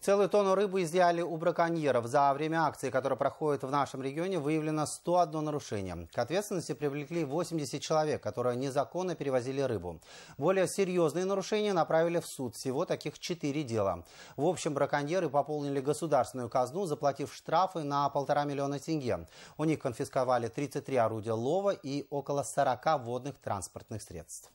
Целую тонну рыбы изъяли у браконьеров. За время акции, которая проходит в нашем регионе, выявлено 101 нарушение. К ответственности привлекли 80 человек, которые незаконно перевозили рыбу. Более серьезные нарушения направили в суд. Всего таких 4 дела. В общем, браконьеры пополнили государственную казну, заплатив штрафы на полтора миллиона тенге. У них конфисковали 33 орудия лова и около 40 водных транспортных средств.